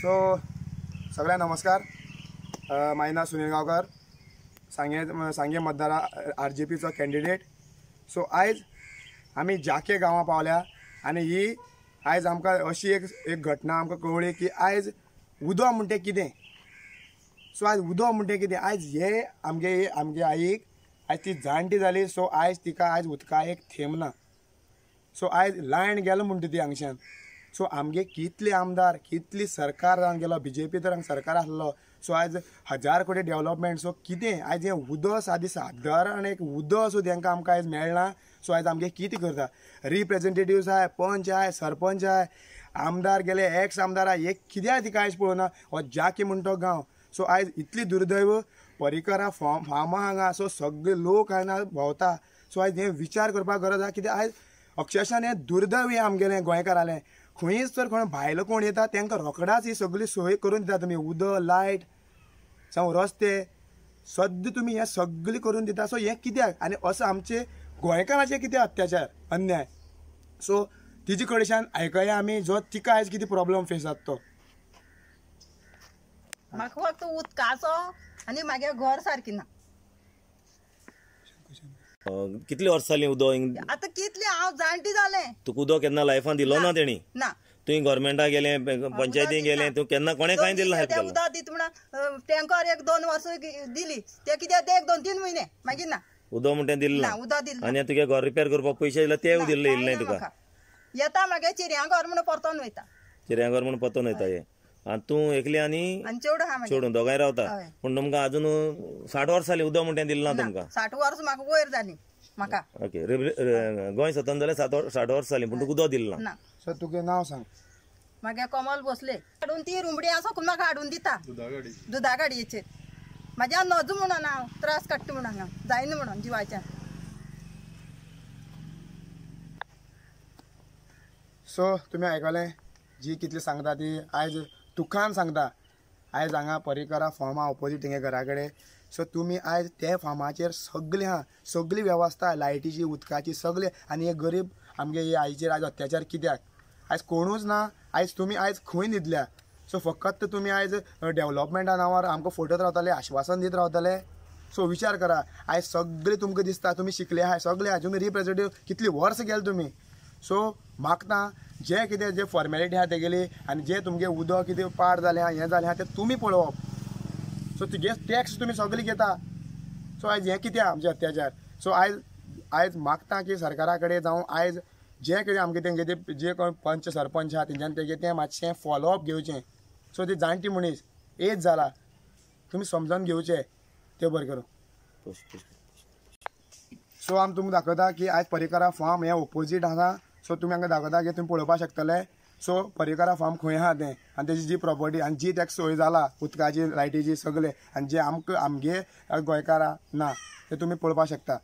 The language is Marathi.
सो सगळ्या नमस्कार माझे नाव सुनील गावकर सांगे सांगे मतदार आर जे पीचो कॅन्डिडेट सो आज आम्ही जाके गांवां पावल्या आणि ही आज आमकां अशी एक एक घटना आमकां कळ्ळी की आज उदो म्हणते कितें सो आज उदो म्हणटे कितें आज हे आमगे आमगे आईक आज ती जाणटी झाली सो आज तिका आज उदका एक थेंब ना सो आज लायण गेलो म्हणटा ती हांगच्यान सो आमगे कितले आमदार कितली सरकार जावन गेलो बी जे पी तर हांगा सरकार आसलो सो आयज हजार कोटी डेव्हलपमेंट सो कितें आयज हें उदक सादी सादारण एक उदक सो तांकां आमकां आयज मेळना सो आयज आमगे कितें करता रिप्रेजेंटेटिव्स आहाय पंच आहाय सरपंच आहाय आमदार गेले एक्स आमदार आहाय हे कित्याक तिका आयज पळोवना हो जाकी म्हूण तो गांव सो आयज इतली दुर्दैव परिकरा फॉर्म फार्मा हांगा सो सगळे लोक हांगा भोंवता सो आयज हे विचार करपाक गरज आहा कित्याक आयज अक्षरशान हें दुर्दैव हें आमगेलें गोंयकारालें खंयच तर कोण भायलो कोण येता तांकां रोखडाच ही सगळी सोय करून दिता तुमी उदक लायट जावं रस्ते सद्दां तुमी हें सगळें करून दिता सो हें कित्याक आनी असो आमचे गोंयकारांचे कितें अत्याचार अन्याय सो तिजे कडेच्यान आयकया आमी जो तिका आयज कितें प्रोब्लम फेस जाता तो म्हाका फक्त उदकाचो आनी म्हागे घर सारकें ना कितली वर्सां जाली उदक आतां कितें हांव जाणटी जालें कुदो केन्ना लायफान दिलो ना तेणी ना तुवें गव्हर्मेंटाक गेले पंचायतीन गेले तूं केन्ना कोणें कांय दिलें हेल्प उदक दीत म्हणून टँकर एक दोन वर्सां दिली ते कित्याक ते एक दोन तीन म्हयने मागीर ना उदक म्हणटा दिल्लें ना उदक दिलें आनी तुगे घर रिपेर करपाक पयशे दिले ते दिल्ले इल्लें तुका येता मागे चिऱ्यांगर म्हणून परतोन वयता चिऱ्यांगर म्हणून परतोन वयता हे आनी तूं एकली आनी चेडूं दोगांय रावता पूण तुमकां अजून साठ वर्सां जाली उदक म्हणटा दिलें ना तुमकां साठ वर्स म्हाका वयर जाली म्हाका ओके गोंय स्वतंत्र जाल्यार सात वर- साठ वर्स पूण तुका उदक दिलें ना ना सर तुगे नांव सांग म्हागे कमल भोसले हाडून ती रुमडी हांव म्हाका हाडून दिता दुदा गाडयेचेर म्हाज्या नजू म्हणून हांव त्रास काडटा म्हणून हांगा जायना म्हणून जिवाच्या सो तुमी आयकलें जी कितली सांगता ती आयज तुकान सांगता आयज हांगा परिकरा फॉर्मा ऑपोजीट हिंगे घरा कडेन सो तुम्ही आज त्या फार्माचेर सगळे हा सगळी वेवस्था लायटीची उदकाची सगळे आणि हे गरीब आमगे हे आयचेर आयज अत्याचार कित्याक आयज कोणूच ना आयज तुम्ही आयज खंय न्हिदल्या सो फकत तुमी आयज डेव्हलपमेंटा नांवार आमकां फोटोत रावतले आश्वासन दीत रावतले सो विचार करा आयज सगळे तुमकां दिसता तुमी शिकले आहाय सगळे आहाय तुमी रिप्रेझेंटेटिव्ह कितली वर्स गेले तुमी सो मागता जे कितें जे फॉर्मेलिटी आहा तेगेली आनी जे तुमगे उदक कितें पाड जालें आहा हें जालें आहा तें तुमी पळोवप सो तुगे टॅक्स तुमी सगळे घेता सो आयज हें कितें आमचे अत्याचार सो आयज आयज मागता की सरकारा कडेन जावं आयज जें कितें आमगे तेंगे ते जे कोण पंच सरपंच आहा तेंच्यान तेगे तें मातशें फॉलोअप घेवचें सो ते जाणटी मनीस एज जाला तुमी समजावन घेवचें ते बरें करूं सो आमी तुमकां दाखयता की आयज परिकरा फॉर्म हें ओपोजीट आसा सो तुमी हांगा दाखयता की तुमी पळोवपाक शकतले सो परिकारा फार्म खंय आहा तें आनी तेजी जी प्रॉपर्टी आनी जी ताका सोय जाला उदकाची लायटीची सगळे आनी जे आमकां आमगे गोयकारा ना ते तुमी पळोवपाक शकता